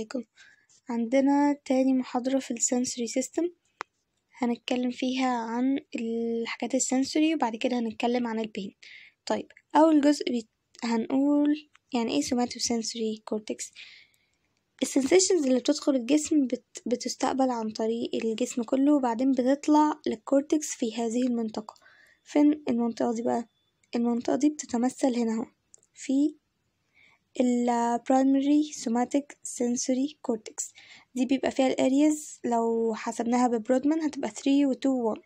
cycle عندنا تاني محاضرة في السنسوري سيستم هنتكلم فيها عن الحاجات السنسوري وبعد كده هنتكلم عن البين طيب أول جزء هنقول يعني ايه سوماتو سنسوري كورتكس السنسيشنز اللي بتدخل الجسم بت... بتستقبل عن طريق الجسم كله وبعدين بتطلع للكورتكس في هذه المنطقة فين المنطقة دي بقى؟ المنطقة دي بتتمثل هنا اهو في ال primary somatic sensory cortex دي بيبقى فيها الاريز لو حسبناها ببرودمان هتبقى 3 و 2 و 1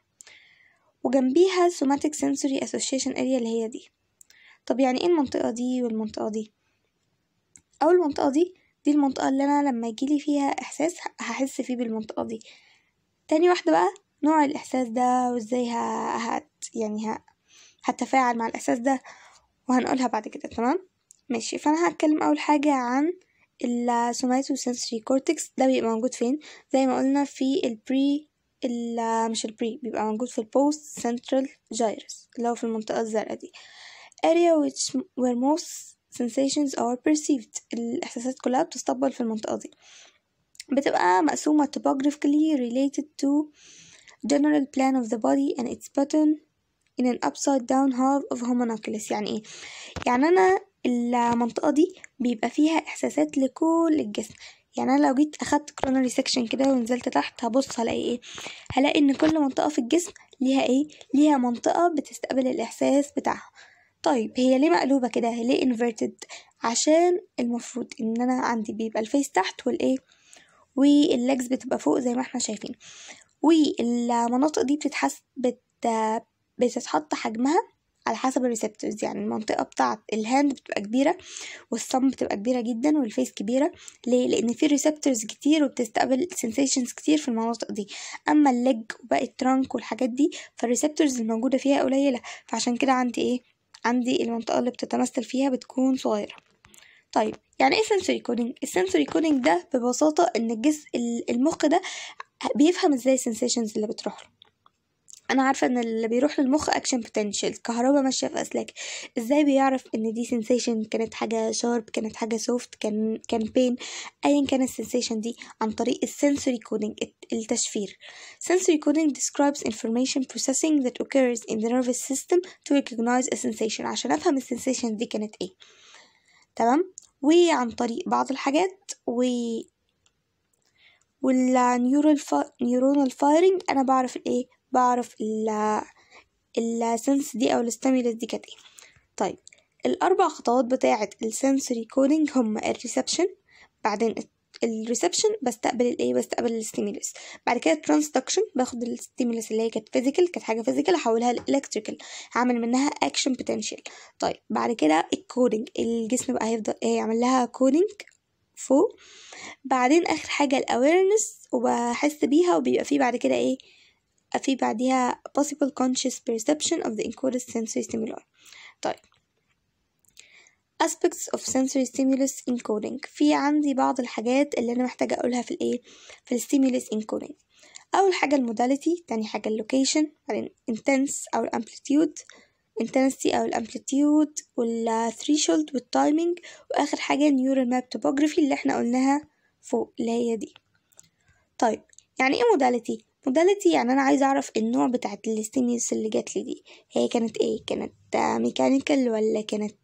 وجنبيها somatic sensory association area اللي هي دي طب يعني ايه المنطقه دي والمنطقه دي اول منطقه دي دي المنطقه اللي انا لما يجيلي فيها احساس هحس فيه بالمنطقه دي تاني واحده بقى نوع الاحساس ده وازاي هت يعني هتفاعل مع الاحساس ده وهنقولها بعد كده تمام ماشي فانا هتكلم اول حاجه عن ال سنسوري كورتكس ده بيبقى موجود فين زي ما قلنا في البري مش البري بيبقى موجود في البوست سنترال gyrus اللي هو في المنطقه الزرقاء دي area which where most sensations are perceived الإحساسات كلها بتستقبل في المنطقة دي بتبقى مقسومة topographically related to general plan of the body and its pattern in an upside down half of homunculus يعني ايه يعني انا المنطقة دي بيبقى فيها إحساسات لكل الجسم يعني انا لو جيت اخدت كرونري سكشن كده ونزلت تحت هبص هلاقي ايه هلاقي ان كل منطقه في الجسم ليها ايه ليها منطقه بتستقبل الاحساس بتاعها طيب هي ليه مقلوبه كده ليه انفيرتد عشان المفروض ان انا عندي بيبقى الفيس تحت والايه واللجز بتبقى فوق زي ما احنا شايفين والمناطق دي بتتحس بت... بتتحط حجمها على حسب الريسبتورز يعني المنطقة بتاعة الهاند بتبقى كبيرة والصم بتبقى كبيرة جدا والفيس كبيرة ليه لأن في ريسبتورز كتير وبتستقبل سنسيشنز كتير في المناطق دي أما الليج وباقي الترانك والحاجات دي فالريسبتورز الموجودة فيها قليلة فعشان كده عندي ايه عندي المنطقة اللي بتتمثل فيها بتكون صغيرة طيب يعني ايه سنسوري كودينج السنسوري كودينج ده ببساطة ان الجزء المخ ده بيفهم ازاي السنسيشنز اللي بتروح له انا عارفه ان اللي بيروح للمخ اكشن بوتنشال كهربا ماشيه في اسلاك ازاي بيعرف ان دي سنسيشن كانت حاجه شارب كانت حاجه سوفت كان كان بين ايا كان السنسيشن دي عن طريق السنسوري كودنج التشفير sensory coding describes information processing that occurs in the nervous system to recognize a sensation عشان افهم السنسيشن دي كانت ايه تمام وعن طريق بعض الحاجات و والنيورال فا... نيورونال فايرنج انا بعرف الايه بعرف ال السنس دي أو الستيمولس دي كانت ايه طيب الأربع خطوات بتاعة السنسوري كودينج هما الريسبشن بعدين الريسبشن بستقبل الايه بستقبل الستيمولس بعد كده ترانسدكشن باخد الستيمولس اللي هي كانت فيزيكال كانت حاجه فيزيكال احولها لالكتريكال هعمل منها اكشن بوتنشال طيب بعد كده الكودينج الجسم بقى هيفضل إيه، يعمل لها كودينج فوق بعدين اخر حاجه الاويرنس وبحس بيها وبيبقى فيه بعد كده ايه في بعدها possible conscious perception of the encoded sensory stimuli طيب aspects of sensory stimulus encoding في عندي بعض الحاجات اللي انا محتاجة اقولها في الايه في stimulus encoding اول حاجة الموداليتي تاني حاجة اللوكيشن بعدين intense او الامبليتيود intensity او الامبليتيود والثريشولد والتايمينج واخر حاجة neural map topography اللي احنا قلناها فوق اللي هي دي طيب يعني ايه موداليتي موداليتي يعني انا عايزه اعرف النوع بتاعه الاستيميس اللي جات لي دي هي كانت ايه كانت ميكانيكال آه، ولا كانت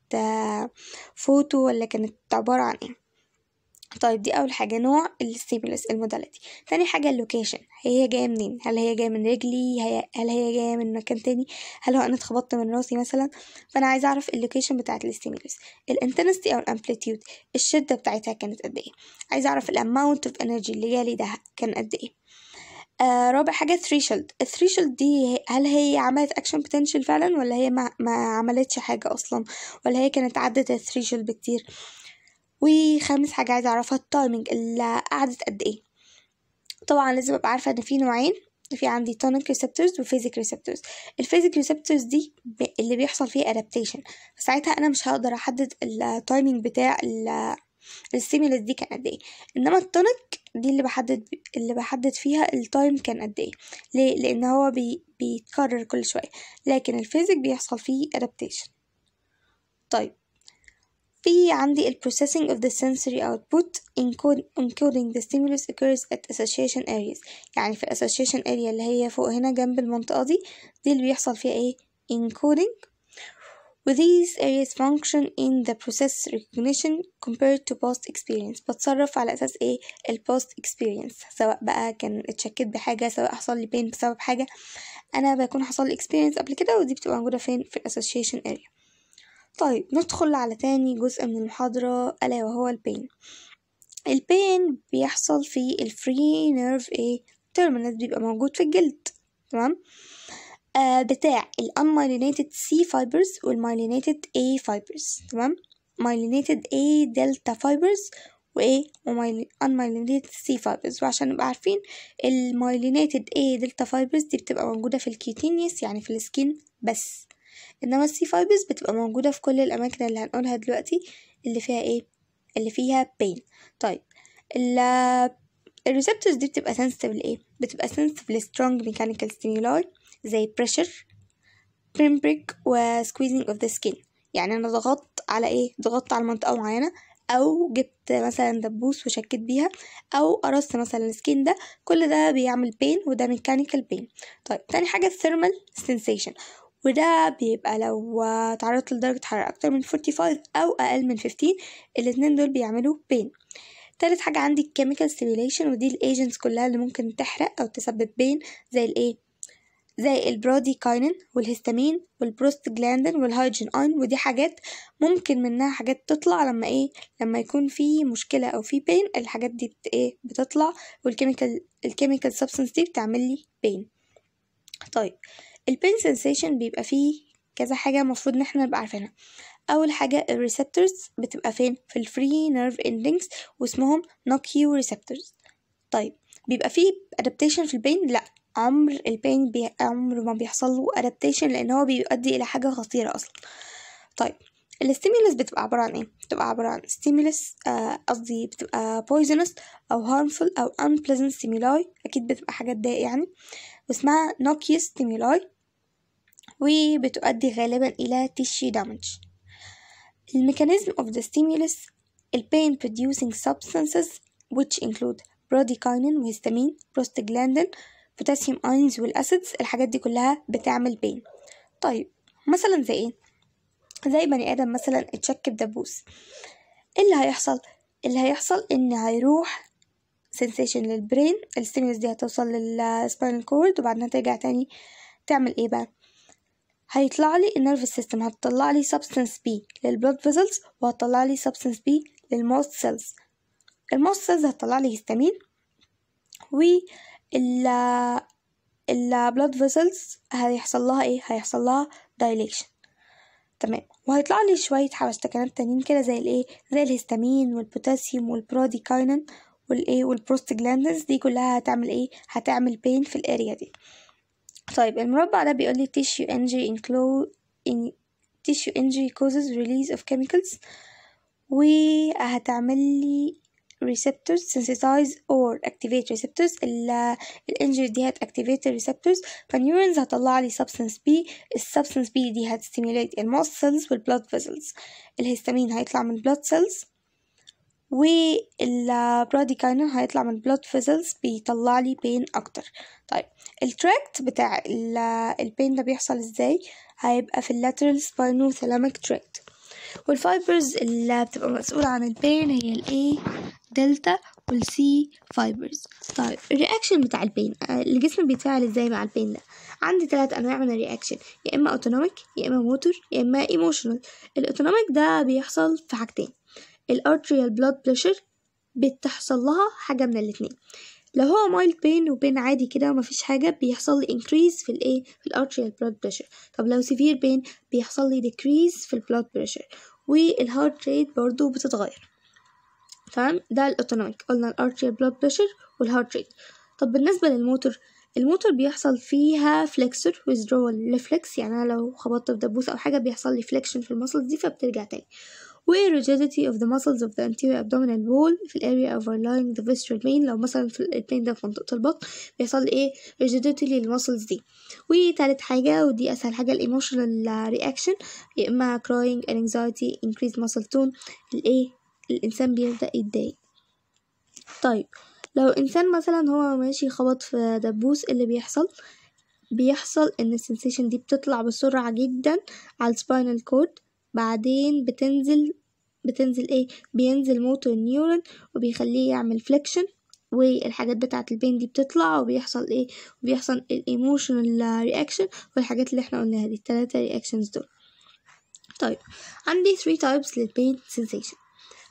فوتو آه، ولا كانت عباره عن ايه طيب دي اول حاجه نوع الستيمولس الموداليتي تاني حاجه اللوكيشن هي جايه منين هل هي جايه من رجلي هي هل هي جايه من مكان تاني هل هو انا اتخبطت من راسي مثلا فانا عايزه اعرف اللوكيشن بتاعه الستيمولس الانتنستي او الامبليتيود الشده بتاعتها كانت قد ايه عايزه اعرف الاماونت اوف انرجي اللي جالي ده كان قد ايه آه، رابع حاجة الثري شيلد دي هل هي عملت اكشن بوتنشال فعلا ولا هي ما, ما عملتش حاجة اصلا ولا هي كانت عدت الثريشولد بكتير وخامس حاجة عايزة اعرفها التايمنج اللي قعدت قد ايه طبعا لازم ابقى عارفة ان في نوعين في عندي tonic receptors وفيزيك receptors الفيزيك receptors دي اللي بيحصل فيه adaptation فساعتها انا مش هقدر احدد التايمينج بتاع ال الستيمولس دي كان قد ايه انما التونيك دي اللي بحدد اللي بحدد فيها التايم كان قد ايه ليه لان هو بي بيتكرر كل شويه لكن الفيزيك بيحصل فيه ادابتيشن طيب في عندي ال processing of the sensory output encoding the stimulus occurs at association areas يعني في association area اللي هي فوق هنا جنب المنطقة دي دي اللي بيحصل فيها ايه encoding وthese areas function in the process recognition compared to past experience بتصرف على أساس إيه ال past experience سواء بقى كان اتشكيت بحاجة سواء حصل لي pain بسبب حاجة أنا بكون حصل لي experience قبل كده ودي بتبقى موجودة فين في ال association area طيب ندخل على تاني جزء من المحاضرة ألا وهو البين البين بيحصل في الفري نيرف ايه تيرمينال بيبقى موجود في الجلد تمام آه، بتاع الانمايلينيتد سي فايبرز والمايلينيتد اي فايبرز تمام مايلينيتد اي دلتا فايبرز وايه unmyelinated سي فايبرز وعشان نبقى عارفين المايلينيتد اي دلتا فايبرز دي بتبقى موجودة في الكيتينيس يعني في السكين بس انما السي فايبرز بتبقى موجودة في كل الاماكن اللي هنقولها دلوقتي اللي فيها ايه اللي فيها بين طيب ال الريسبتورز دي بتبقى سنسيتيف لايه بتبقى سنسيتيف لسترونج ميكانيكال ستيمولاي زي pressure pimping و squeezing of the skin يعني انا ضغطت على ايه ضغطت على منطقه معينه او جبت مثلا دبوس وشكيت بيها او قرصت مثلا السكين ده كل ده بيعمل بين وده ميكانيكال بين طيب تاني حاجه الثيرمال سنسيشن وده بيبقى لو تعرضت لدرجة حرارة أكتر من 45 أو أقل من 15 الاتنين دول بيعملوا بين تالت حاجة عندي chemical ستيميليشن ودي الايجنتس كلها اللي ممكن تحرق أو تسبب بين زي الايه زي البراديكاينين والهستامين جلاندن والهايدجين اين ودي حاجات ممكن منها حاجات تطلع لما ايه لما يكون في مشكله او في بين الحاجات دي بت ايه بتطلع والكيميكال الكيميكال سبستانس دي بتعمل لي بين طيب البين سنسيشن بيبقى فيه كذا حاجة المفروض ان احنا نبقى عارفينها اول حاجة الريسبتورز بتبقى فين في الفري نيرف اندينجز واسمهم نوكيو ريسبتورز طيب بيبقى فيه ادابتيشن في البين لا عمر البين بي... عمر ما بيحصل له adaptation لان هو بيؤدي الى حاجه خطيره اصلا طيب الاستيميلس بتبقى عبارة عن ايه؟ بتبقى عبارة عن ستيميلس آه، قصدي آه بتبقى poisonous او harmful او unpleasant stimuli اكيد بتبقى حاجة تضايق يعني واسمها noxious stimuli وبتؤدي غالبا الى tissue damage الميكانيزم of the stimulus ال pain producing substances which include bradykinin وهستامين prostaglandin بوتاسيوم أيونز والاسيدز الحاجات دي كلها بتعمل بين طيب مثلا زي ايه زي بني ادم مثلا اتشك بدبوس ايه اللي هيحصل اللي هيحصل ان هيروح سنسيشن للبرين الستيمولس دي هتوصل للسبينال كورد وبعدها ترجع تاني تعمل ايه بقى هيطلع لي النيرف سيستم هتطلع لي سبستنس بي للبلود فيزلز وهتطلع لي سبستنس بي للموست سيلز الموست سيلز هتطلع لي هيستامين و ال blood vessels هيحصل لها ايه هيحصل لها dilation تمام وهيطلع لي شوية حبشتكنات تانيين كده زي الايه زي الهستامين والبوتاسيوم والبروديكاينين والايه والبروستجلاندز دي كلها هتعمل ايه هتعمل بين في الاريا دي طيب المربع ده بيقول لي tissue injury include in tissue injury causes release of chemicals وهتعمل لي receptors sensitize or activate receptors ال الانجل دي هت activate receptors فنيورنز هتطلع لي substance B substance B دي هت stimulate الموس cells blood vessels الهستامين هيطلع من blood cells bradykinin هيطلع من blood vessels بيطلع لي pain اكتر طيب التراكت بتاع ال البين ده بيحصل ازاي هيبقى في lateral spinothalamic tract والفايبرز اللي بتبقى مسؤولة عن البين هي A دلتا والسي فايبرز طيب الرياكشن بتاع البين آه، الجسم بيتفاعل ازاي مع البين ده عندي ثلاث انواع من الرياكشن يا اما اوتونوميك يا اما موتور يا اما ايموشنال الاوتونوميك ده بيحصل في حاجتين الارتريال بلود بريشر بتحصل لها حاجه من الاتنين لو هو مايل بين وبين عادي كده ومفيش حاجة بيحصل لي increase في الايه في الارتريال blood pressure طب لو سيفير بين بيحصل لي decrease في البلود بريشر والهارت ريت برضو بتتغير تمام ده الاوتونوميك قلنا الارتري بلاد بريشر والهارت ريت طب بالنسبة للموتور الموتور بيحصل فيها فليكسور withdrawal reflex يعني أنا لو خبطت في دبوس أو حاجة بيحصل لي فليكشن في المسلز دي فبترجع تاني و rigidity of the muscles of the anterior abdominal wall في ال area overlying the visceral main لو مثلا في الاتنين ده في منطقة البطن بيحصل ايه rigidity للماسلز دي تالت حاجة ودي أسهل حاجة ال emotional reaction يا إما crying and anxiety increased muscle tone الايه الإنسان بيبدأ يتضايق طيب لو إنسان مثلا هو ماشي خبط في دبوس اللي بيحصل بيحصل إن السنسيشن دي بتطلع بسرعة جدا على السباينال كورد بعدين بتنزل بتنزل ايه بينزل موتور نيورون وبيخليه يعمل فليكشن والحاجات بتاعة البين دي بتطلع وبيحصل ايه وبيحصل الايموشنال رياكشن والحاجات اللي احنا قلناها دي التلاتة رياكشنز دول طيب عندي 3 types للبين sensation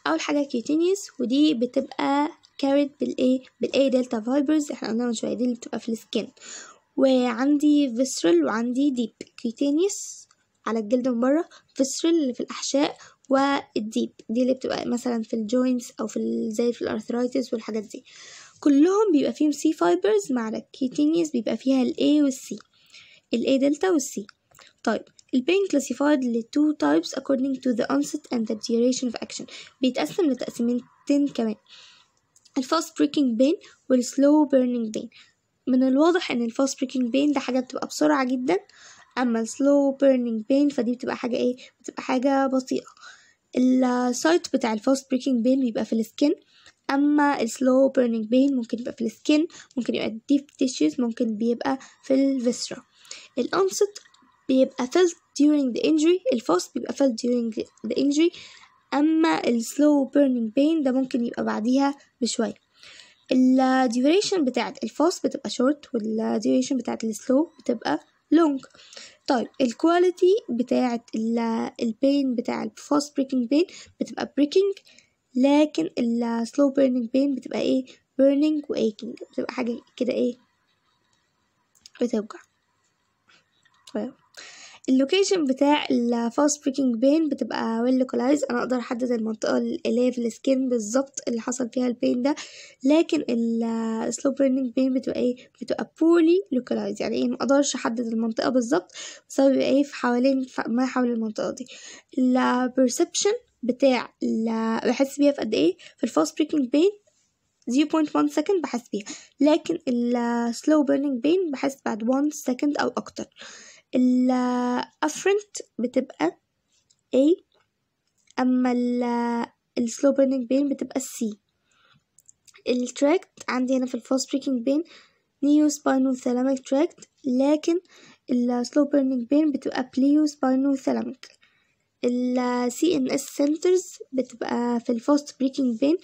اول حاجه كيوتينيوس ودي بتبقى كارد بالايه بالاي دلتا فايبرز احنا قلنا من شويه دي اللي بتبقى في السكين وعندي فيسرال وعندي ديب كيوتينيوس على الجلد من بره فيسرال اللي في الاحشاء والديب دي اللي بتبقى مثلا في الجوينتس او في زي في الارثرايتس والحاجات دي كلهم بيبقى فيهم سي فايبرز مع الكيتينيز بيبقى فيها الاي والسي الاي دلتا والسي طيب ال pain classified ل two types according to the onset and the duration of action بيتقسم لتقسيمتين كمان ال fast breaking pain وال slow burning pain من الواضح ان ال fast breaking pain ده حاجة بتبقى بسرعة جدا اما ال slow burning pain فدي بتبقى حاجة ايه بتبقى حاجة بطيئة ال site بتاع ال fast breaking pain بيبقى في ال skin اما ال slow burning pain ممكن يبقى في ال skin ممكن يبقى deep tissues ممكن بيبقى في ال viscera الأنصت بيبقى felt during the injury الفوس بيبقى felt during the injury أما slow burning pain ده ممكن يبقى بعديها بشوية الديوريشن بتاعت الفوس بتبقى short والديوريشن بتاعت السلو بتبقى long طيب الكواليتي بتاعت البين بتاع الفوس بريكنج بين بتبقى بريكنج لكن السلو بيرنينج بين بتبقى ايه بيرنينج وايكنج بتبقى حاجة كده ايه بتوجع طيب اللوكيشن بتاع الفاست بريكنج بين بتبقى ويل لوكلايز انا اقدر احدد المنطقه اللي في السكين بالظبط اللي حصل فيها البين ده لكن السلو بريننج بين بتبقى ايه بتبقى بولي لوكلايز يعني ايه ما اقدرش احدد المنطقه بالظبط بسبب ايه في حوالين ما حول المنطقه دي البرسبشن بتاع بحس بيها في قد ايه في الفاست بريكنج بين 0.1 سكند بحس بيها لكن السلو بيرنينج بين بحس بعد 1 سكند او اكتر الافرنت بتبقى A اما السلو burning pain بتبقى C التراكت عندي هنا في الفاست بريكنج بين نيو سباينو ثلاميك تراكت لكن السلو burning pain بتبقى بليو سباينو ثلاميك ال CNS centers بتبقى في الفاست بريكنج بين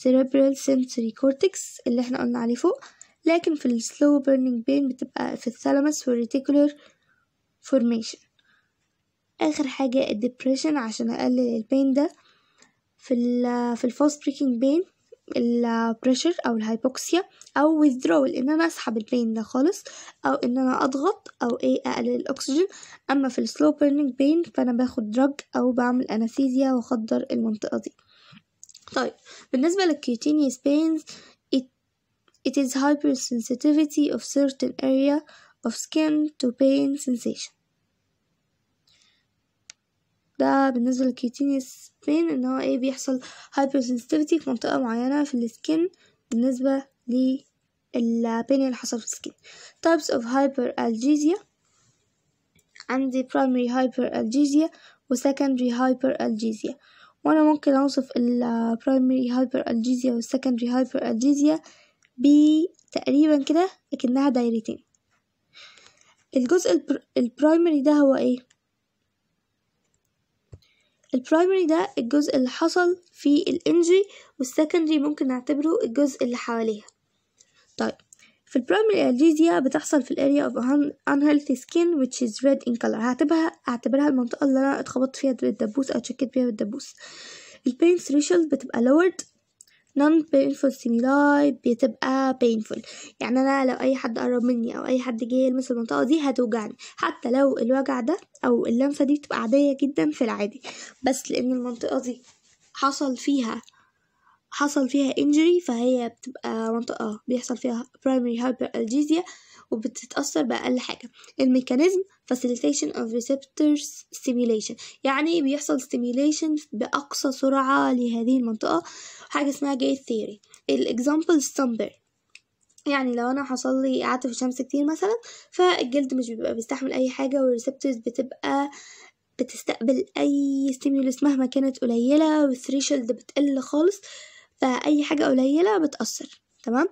cerebral sensory cortex اللي احنا قلنا عليه فوق لكن في السلو burning pain بتبقى في و والريتيكولر formation آخر حاجة الدبريشن عشان أقلل البين ده في ال في الفاست بريكنج بين البريشر أو الهايبوكسيا أو withdrawal إن أنا أسحب البين ده خالص أو إن أنا أضغط أو إيه أقلل الأكسجين أما في السلو بيرنينج بين فأنا باخد دراج أو بعمل أنستيزيا وأخدر المنطقة دي طيب بالنسبة للكيوتينيوس pains it is hypersensitivity of certain area of skin to pain sensation ده بالنسبة بين ان هو ايه بيحصل هايبر سنسيتيفيتي في منطقة معينة في السكين بالنسبة للبين اللي حصل في السكين types of hyperalgesia عندي primary hyperalgesia و secondary hyperalgesia وانا ممكن اوصف ال primary hyperalgesia وال secondary hyperalgesia بتقريبا كده اكنها دايرتين الجزء البر... البرايمري ده هو ايه البرايمري ده الجزء اللي حصل في الانجري والسكندري ممكن نعتبره الجزء اللي حواليها طيب في البرايمري الجيزيا بتحصل في الاريا of unhealthy skin which is red in color هعتبرها هعتبرها المنطقة اللي انا اتخبطت فيها بالدبوس او اتشكيت بيها بالدبوس البين ثريشولد بتبقى lowered non painful stimuli بتبقى painful يعني أنا لو أي حد قرب مني أو أي حد جه يلمس المنطقة دي هتوجعني حتى لو الوجع ده أو اللمسة دي بتبقى عادية جدا في العادي بس لأن المنطقة دي حصل فيها حصل فيها injury فهي بتبقى منطقة بيحصل فيها primary hyperalgesia وبتتأثر بأقل حاجة الميكانيزم facilitation of receptors stimulation يعني إيه؟ بيحصل stimulation بأقصى سرعة لهذه المنطقة حاجة اسمها gate theory الإكزامبل sunburn يعني لو انا حصل لي قعدت في الشمس كتير مثلا فالجلد مش بيبقى بيستحمل اي حاجه والريسبتورز بتبقى بتستقبل اي stimulus مهما كانت قليله والثريشولد بتقل خالص فاي حاجه قليله بتاثر تمام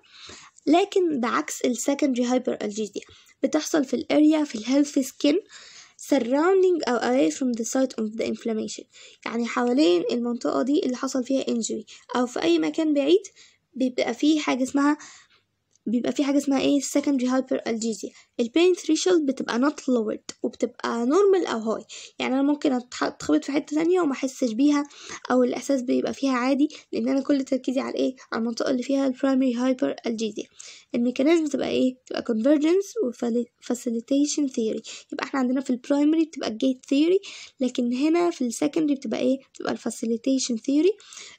لكن بعكس السكندري هايبر الجيزيا بتحصل في الاريا في الهيلثي سكين surrounding أو away from the site of the inflammation يعني حوالين المنطقة دي اللي حصل فيها injury أو في أي مكان بعيد بيبقى فيه حاجة اسمها بيبقى فيه حاجة اسمها ايه secondary hyperalgesia البين ثريشولد بتبقى نوت لورد وبتبقى نورمال او هاي يعني انا ممكن اتخبط في حته ثانيه وما احسش بيها او الاحساس بيبقى فيها عادي لان انا كل تركيزي على ايه على المنطقه اللي فيها البرايمري هايبر الجيزيا الميكانيزم بتبقى ايه بتبقى كونفرجنس وفاسيليتيشن ثيوري يبقى احنا عندنا في البرايمري بتبقى الجيت ثيوري لكن هنا في السكندري بتبقى ايه بتبقى الفاسيليتيشن ثيوري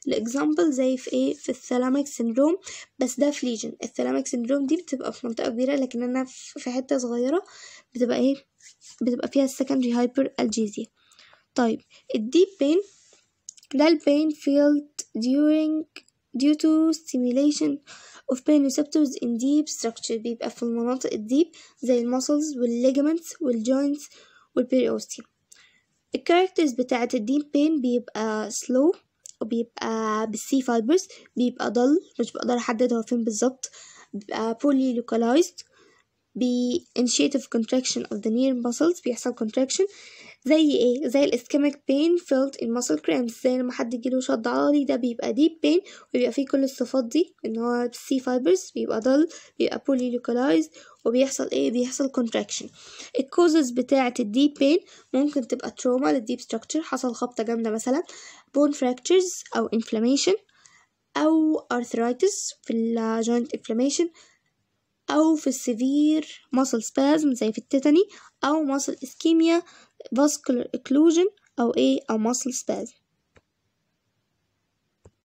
الاكزامبل زي في ايه في الثلاميك سندروم بس ده في ليجن الثلاميك سندروم دي بتبقى في منطقه كبيره لكن انا في حته حتة صغيرة بتبقى ايه بتبقى فيها السكندري هايبر الجيزيا طيب الديب بين ده البين فيلد during due to stimulation of pain receptors in deep structure بيبقى في المناطق الديب زي المسلز والليجمنتس والجوينتس والبيريوستي الكاركترز بتاعة الديب بين بيبقى slow وبيبقى بالسي فايبرز بيبقى ضل مش بقدر احدد هو فين بالظبط بيبقى poorly localized ب initiative contraction of the near muscles بيحصل contraction زي ايه زي الاسكيميك pain felt in muscle cramps زي لما حد يجيله شد عضلي ده بيبقى deep pain وبيبقى فيه كل الصفات دي ان هو C fibers بيبقى dull بيبقى poorly localized وبيحصل ايه بيحصل contraction الكوزز بتاعة الديب pain ممكن تبقى trauma للديب structure حصل خبطة جامدة مثلا bone fractures او inflammation او arthritis في ال joint inflammation أو في السيفير muscle spasm زي في التيتاني أو muscle ischemia vascular occlusion أو إيه أو muscle spasm